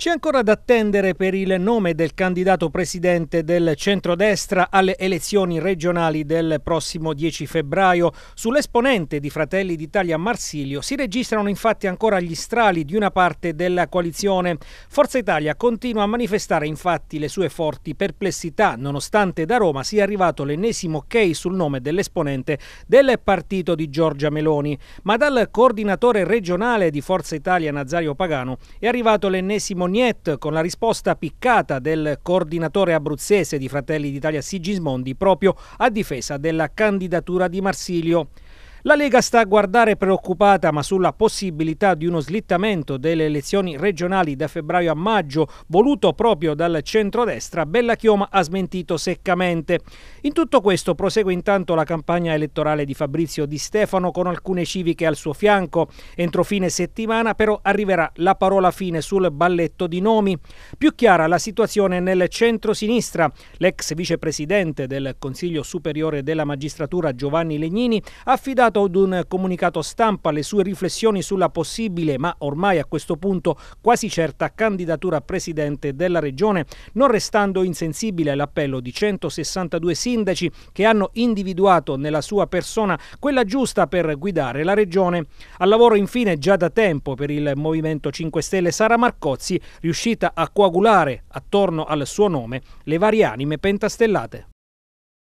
C'è ancora da attendere per il nome del candidato presidente del centrodestra alle elezioni regionali del prossimo 10 febbraio. Sull'esponente di Fratelli d'Italia Marsilio si registrano infatti ancora gli strali di una parte della coalizione. Forza Italia continua a manifestare infatti le sue forti perplessità, nonostante da Roma sia arrivato l'ennesimo ok sul nome dell'esponente del partito di Giorgia Meloni. Ma dal coordinatore regionale di Forza Italia Nazario Pagano è arrivato l'ennesimo Mognette con la risposta piccata del coordinatore abruzzese di Fratelli d'Italia Sigismondi proprio a difesa della candidatura di Marsilio. La Lega sta a guardare preoccupata ma sulla possibilità di uno slittamento delle elezioni regionali da febbraio a maggio voluto proprio dal centrodestra, Bella Chioma ha smentito seccamente. In tutto questo prosegue intanto la campagna elettorale di Fabrizio Di Stefano con alcune civiche al suo fianco. Entro fine settimana però arriverà la parola fine sul balletto di nomi. Più chiara la situazione nel centro-sinistra. L'ex vicepresidente del Consiglio Superiore della Magistratura Giovanni Legnini ha affidato dedicato ad un comunicato stampa le sue riflessioni sulla possibile, ma ormai a questo punto quasi certa candidatura a presidente della regione, non restando insensibile all'appello di 162 sindaci che hanno individuato nella sua persona quella giusta per guidare la regione. Al lavoro infine già da tempo per il Movimento 5 Stelle Sara Marcozzi, riuscita a coagulare attorno al suo nome le varie anime pentastellate.